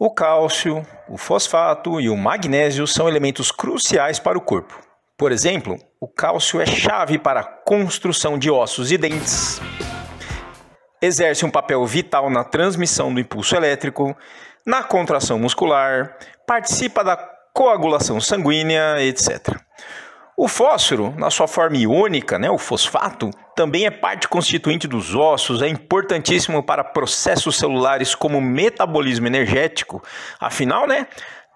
O cálcio, o fosfato e o magnésio são elementos cruciais para o corpo. Por exemplo, o cálcio é chave para a construção de ossos e dentes, exerce um papel vital na transmissão do impulso elétrico, na contração muscular, participa da coagulação sanguínea, etc. O fósforo, na sua forma iônica, né, o fosfato, também é parte constituinte dos ossos, é importantíssimo para processos celulares como metabolismo energético. Afinal, né,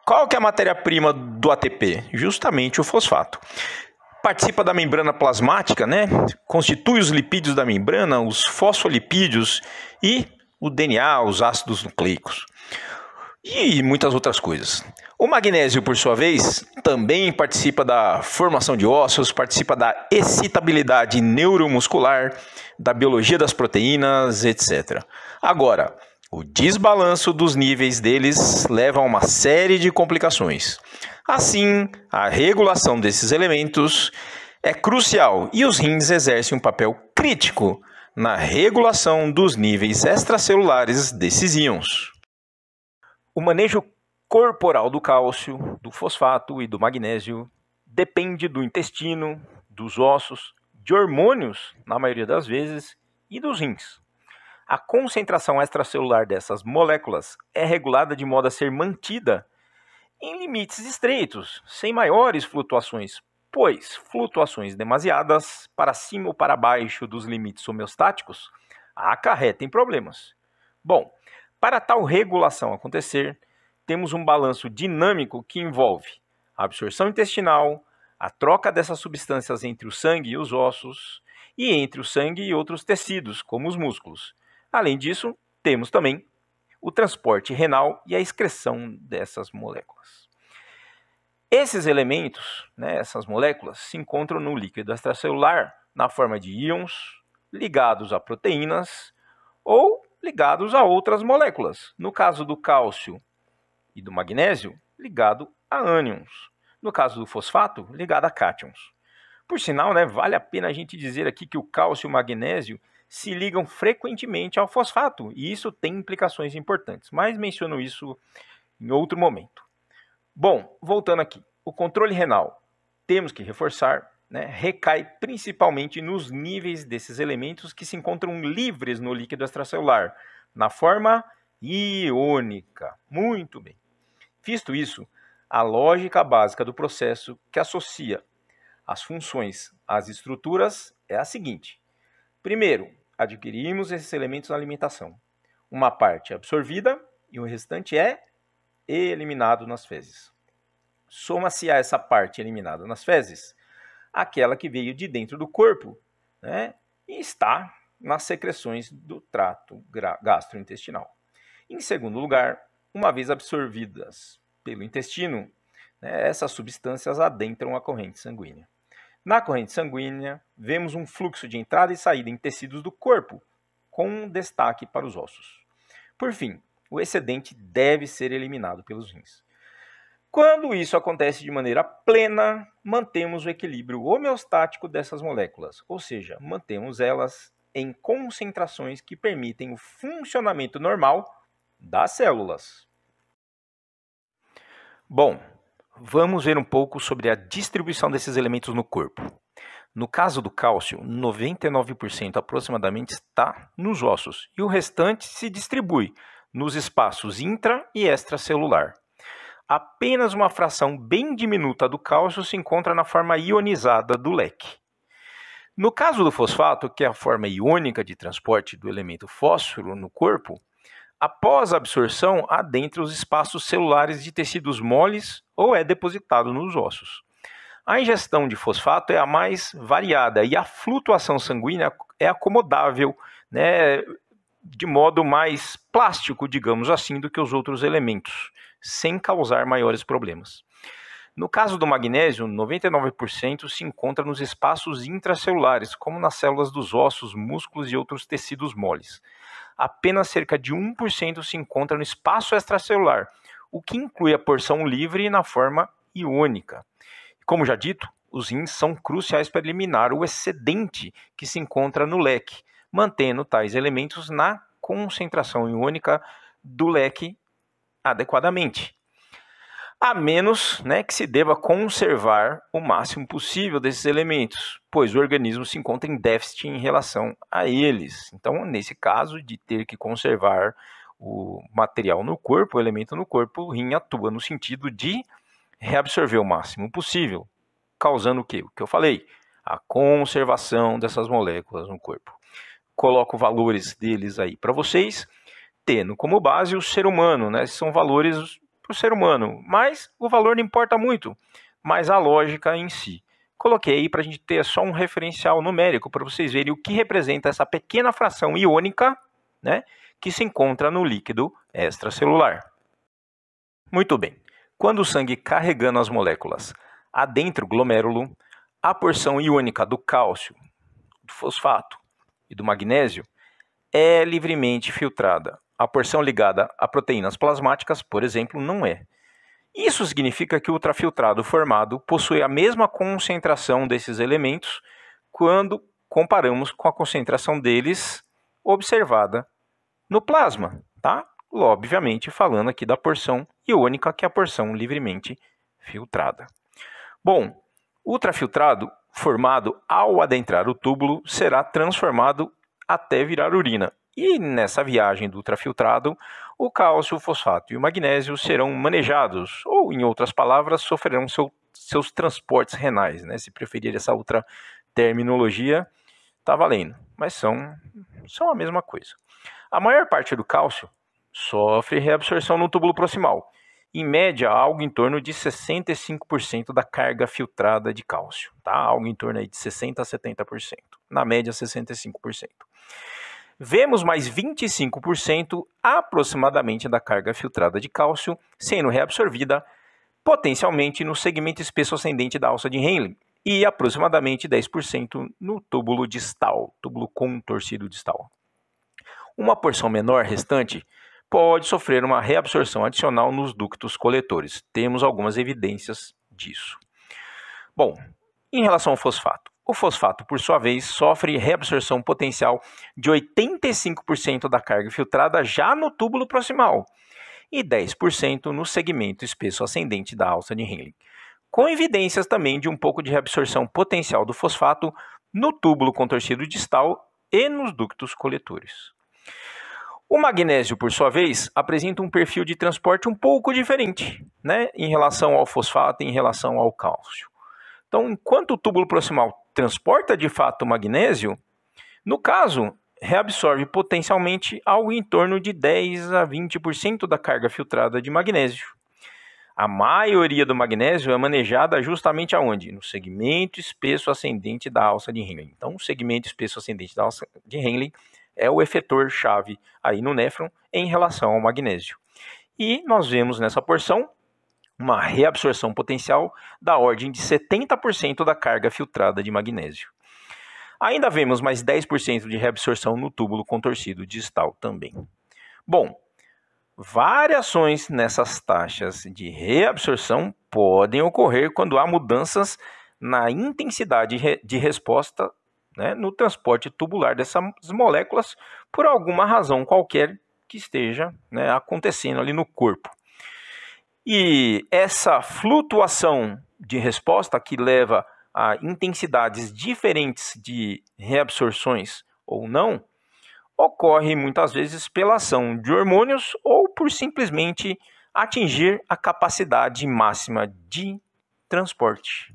qual que é a matéria-prima do ATP? Justamente o fosfato. Participa da membrana plasmática, né? Constitui os lipídios da membrana, os fosfolipídios e o DNA, os ácidos nucleicos e muitas outras coisas. O magnésio, por sua vez, também participa da formação de ossos, participa da excitabilidade neuromuscular, da biologia das proteínas, etc. Agora, o desbalanço dos níveis deles leva a uma série de complicações. Assim, a regulação desses elementos é crucial e os rins exercem um papel crítico na regulação dos níveis extracelulares desses íons. O manejo corporal do cálcio, do fosfato e do magnésio depende do intestino, dos ossos, de hormônios, na maioria das vezes, e dos rins. A concentração extracelular dessas moléculas é regulada de modo a ser mantida em limites estreitos, sem maiores flutuações, pois flutuações demasiadas para cima ou para baixo dos limites homeostáticos acarretam problemas. Bom, para tal regulação acontecer, temos um balanço dinâmico que envolve a absorção intestinal, a troca dessas substâncias entre o sangue e os ossos, e entre o sangue e outros tecidos, como os músculos. Além disso, temos também o transporte renal e a excreção dessas moléculas. Esses elementos, né, essas moléculas, se encontram no líquido extracelular na forma de íons ligados a proteínas ou ligados a outras moléculas. No caso do cálcio e do magnésio, ligado a ânions. No caso do fosfato, ligado a cátions. Por sinal, né, vale a pena a gente dizer aqui que o cálcio e o magnésio se ligam frequentemente ao fosfato, e isso tem implicações importantes, mas menciono isso em outro momento. Bom, voltando aqui, o controle renal, temos que reforçar, né, recai principalmente nos níveis desses elementos que se encontram livres no líquido extracelular, na forma iônica. Muito bem. Visto isso, a lógica básica do processo que associa as funções às estruturas é a seguinte: primeiro, adquirimos esses elementos na alimentação. Uma parte é absorvida e o restante é eliminado nas fezes. Soma-se a essa parte eliminada nas fezes aquela que veio de dentro do corpo né, e está nas secreções do trato gastrointestinal. Em segundo lugar, uma vez absorvidas pelo intestino, né, essas substâncias adentram a corrente sanguínea. Na corrente sanguínea, vemos um fluxo de entrada e saída em tecidos do corpo, com um destaque para os ossos. Por fim, o excedente deve ser eliminado pelos rins. Quando isso acontece de maneira plena, mantemos o equilíbrio homeostático dessas moléculas, ou seja, mantemos elas em concentrações que permitem o funcionamento normal das células. Bom, vamos ver um pouco sobre a distribuição desses elementos no corpo. No caso do cálcio, 99% aproximadamente está nos ossos e o restante se distribui nos espaços intra e extracelular apenas uma fração bem diminuta do cálcio se encontra na forma ionizada do leque. No caso do fosfato, que é a forma iônica de transporte do elemento fósforo no corpo, após a absorção adentra os espaços celulares de tecidos moles ou é depositado nos ossos. A ingestão de fosfato é a mais variada e a flutuação sanguínea é acomodável, né, de modo mais plástico, digamos assim, do que os outros elementos sem causar maiores problemas. No caso do magnésio, 99% se encontra nos espaços intracelulares, como nas células dos ossos, músculos e outros tecidos moles. Apenas cerca de 1% se encontra no espaço extracelular, o que inclui a porção livre na forma iônica. Como já dito, os rins são cruciais para eliminar o excedente que se encontra no leque, mantendo tais elementos na concentração iônica do leque adequadamente. A menos né, que se deva conservar o máximo possível desses elementos, pois o organismo se encontra em déficit em relação a eles. Então, nesse caso de ter que conservar o material no corpo, o elemento no corpo, o rim atua no sentido de reabsorver o máximo possível, causando o que? O que eu falei, a conservação dessas moléculas no corpo. Coloco valores deles aí para vocês tendo como base o ser humano, né? São valores para o ser humano, mas o valor não importa muito, mas a lógica em si. Coloquei aí para a gente ter só um referencial numérico para vocês verem o que representa essa pequena fração iônica, né, que se encontra no líquido extracelular. Muito bem. Quando o sangue carregando as moléculas adentra o glomérulo, a porção iônica do cálcio, do fosfato e do magnésio é livremente filtrada a porção ligada a proteínas plasmáticas, por exemplo, não é. Isso significa que o ultrafiltrado formado possui a mesma concentração desses elementos quando comparamos com a concentração deles observada no plasma, tá? Obviamente falando aqui da porção iônica, que é a porção livremente filtrada. Bom, o ultrafiltrado formado ao adentrar o túbulo será transformado até virar urina, e nessa viagem do ultrafiltrado, o cálcio, o fosfato e o magnésio serão manejados, ou, em outras palavras, sofrerão seu, seus transportes renais, né? Se preferir essa outra terminologia, está valendo, mas são, são a mesma coisa. A maior parte do cálcio sofre reabsorção no túbulo proximal, em média, algo em torno de 65% da carga filtrada de cálcio, tá? Algo em torno aí de 60% a 70%, na média 65%. Vemos mais 25% aproximadamente da carga filtrada de cálcio sendo reabsorvida potencialmente no segmento espesso ascendente da alça de Henle e aproximadamente 10% no túbulo distal, túbulo contorcido distal. Uma porção menor restante pode sofrer uma reabsorção adicional nos ductos coletores. Temos algumas evidências disso. Bom, em relação ao fosfato, o fosfato, por sua vez, sofre reabsorção potencial de 85% da carga filtrada já no túbulo proximal e 10% no segmento espesso ascendente da alça de Henle, com evidências também de um pouco de reabsorção potencial do fosfato no túbulo contorcido distal e nos ductos coletores. O magnésio, por sua vez, apresenta um perfil de transporte um pouco diferente né, em relação ao fosfato e em relação ao cálcio. Então, enquanto o túbulo proximal transporta de fato magnésio, no caso, reabsorve potencialmente algo em torno de 10 a 20% da carga filtrada de magnésio. A maioria do magnésio é manejada justamente aonde? No segmento espesso ascendente da alça de Henle. Então, o segmento espesso ascendente da alça de Henle é o efetor chave aí no néfron em relação ao magnésio. E nós vemos nessa porção uma reabsorção potencial da ordem de 70% da carga filtrada de magnésio. Ainda vemos mais 10% de reabsorção no túbulo contorcido distal também. Bom, variações nessas taxas de reabsorção podem ocorrer quando há mudanças na intensidade de resposta né, no transporte tubular dessas moléculas por alguma razão qualquer que esteja né, acontecendo ali no corpo. E essa flutuação de resposta que leva a intensidades diferentes de reabsorções ou não, ocorre muitas vezes pela ação de hormônios ou por simplesmente atingir a capacidade máxima de transporte.